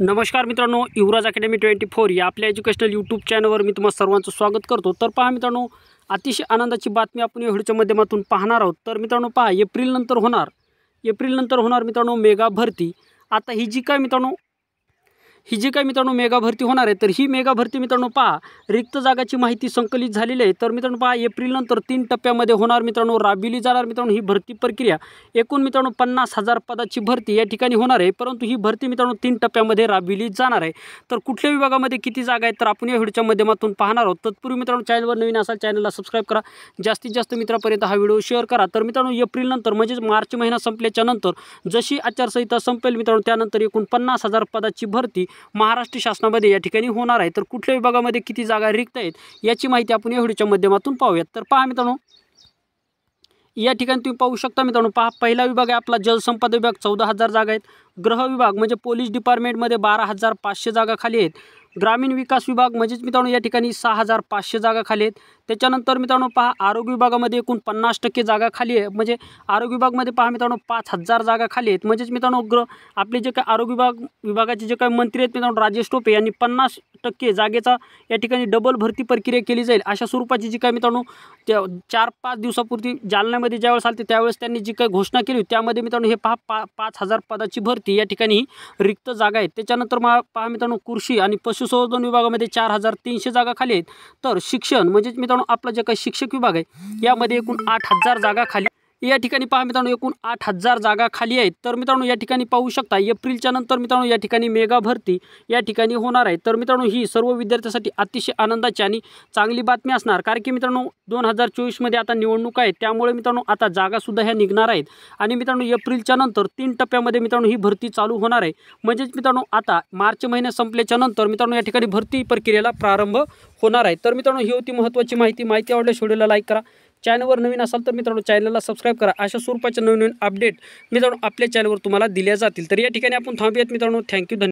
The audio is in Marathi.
नमस्कार मित्रांनो युवराज अकॅडमी ट्वेंटी फोर या आपल्या एज्युकेशनल यूट्यूब चॅनलवर मी तुम्हाला सर्वांचं स्वागत करतो तर पहा मित्रांनो अतिशय आनंदाची बातमी आपण या व्हिडिओच्या माध्यमातून पाहणार आहोत तर मित्रांनो पहा एप्रिलनंतर होणार एप्रिलनंतर होणार मित्रांनो मेगा भरती आता ही जी काय मित्रांनो ही जी काही मित्रांनो मेगा भरती होणार आहे तर ही मेगा भरती मित्रांनो पहा रिक्त जागाची माहिती संकलित झालेली आहे तर मित्रांनो पहा एप्रिलनंतर तीन टप्प्यामध्ये होणार मित्रांनो राबविली जाणार मित्रांनो ही भरती प्रक्रिया एकूण मित्रांनो पन्नास हजार पदाची भरती या ठिकाणी होणार आहे परंतु ही भरती मित्रांनो तीन टप्प्यामध्ये राबविली जाणार आहे तर कुठल्या विभागामध्ये किती जागा आहेत तर आपण या व्हिडिओच्या माध्यमातून पाहणार आहोत तत्पूर्वी मित्रांनो चॅनलवर नवीन असाल चॅनलला सबस्क्राईब करा जास्तीत जास्त मित्रापर्यंत हा व्हिडिओ शेअर करा तर मित्रांनो एप्रिलनंतर म्हणजेच मार्च महिना संपल्याच्या नंतर जशी आचारसंहिता संपेल मित्रांनो त्यानंतर एकूण पन्नास हजार पदाची भरती महाराष्ट्र शासनामध्ये या ठिकाणी होणार आहे तर कुठल्या विभागामध्ये किती जागा रिक्त आहेत याची माहिती आपण या व्हिडिओच्या माध्यमातून पाहूयात तर पहा मित्रांनो या ठिकाणी तुम्ही पाहू शकता मित्रांनो पहा पहिला विभाग आहे आपला जलसंपदा विभाग चौदा हजार जागा आहेत ग्रह विभाग म्हणजे पोलीस डिपार्टमेंटमध्ये बारा हजार पाचशे जागा खाली आहेत ग्रामीण विकास विभाग म्हणजेच मित्रांनो या ठिकाणी सहा हजार पाचशे जागा खाली आहेत त्याच्यानंतर मित्रांनो पहा आरोग्य विभागामध्ये एकूण पन्नास टक्के जागा खाली आहे म्हणजे आरोग्य विभागमध्ये पहा मित्रांनो पाच हजार जागा खाली आहेत म्हणजेच मित्रांनो ग्र आपले जे काय आरोग्य विभाग विभागाचे जे काही मंत्री आहेत मित्रांनो राजेश टोपे यांनी पन्नास टक्के जागे या डबल भर्ती प्रक्रिया के लिए जाए अशा स्वरूप जी का मित्रों चार पांच दिवसपूर्ति जालन्यामध्ये ज्यावेळेस आलते त्यावेळेस जी का घोषणा केली त्यामध्ये मित्रांनो पहा पा पांच हजार पदा भरती या ठिकाणी रिक्त जागा है त्याच्यानंतर महा पहा मित्रांनो कृषी आणि पशुसंवर्धन विभागामध्ये चार हजार तीनशे जागा खाली आहेत शिक्षण म्हणजेच मित्रांनो आपला जे काही शिक्षक विभाग है यामध्ये एक आठ हजार जागा खाली या ठिकाणी पहा मित्रांनो एकूण आठ हजार जागा खाली आहेत तर मित्रांनो या ठिकाणी पाहू शकता एप्रिलच्या नंतर मित्रांनो या ठिकाणी मेगा भरती या ठिकाणी होणार आहे तर मित्रांनो ही सर्व विद्यार्थ्यांसाठी अतिशय आनंदाची आणि चांगली बातमी असणार कारण की मित्रांनो दोन हजार चोवीसमध्ये आता निवडणूक आहे त्यामुळे मित्रांनो आता जागासुद्धा ह्या निघणार आहेत आणि मित्रांनो एप्रिलच्या नंतर तीन टप्प्यामध्ये मित्रांनो ही भरती चालू होणार आहे म्हणजेच मित्रांनो आता मार्च महिने संपल्याच्या नंतर मित्रांनो या ठिकाणी भरती प्रक्रियेला प्रारंभ होणार आहे तर मित्रांनो ही होती महत्त्वाची माहिती माहिती आवडल्यास व्हिडिओला लाईक करा चॅनलवर नवीन असाल तर मित्रांनो चॅनलला सबस्क्राईब करा अशा स्वरूपाच्या नवीन नवीन अपडेट मित्रांनो आपल्या चॅनलवर तुम्हाला दिल्या जातील तर या ठिकाणी आपण थांबूयात मित्रांनो थँक्यू धन्य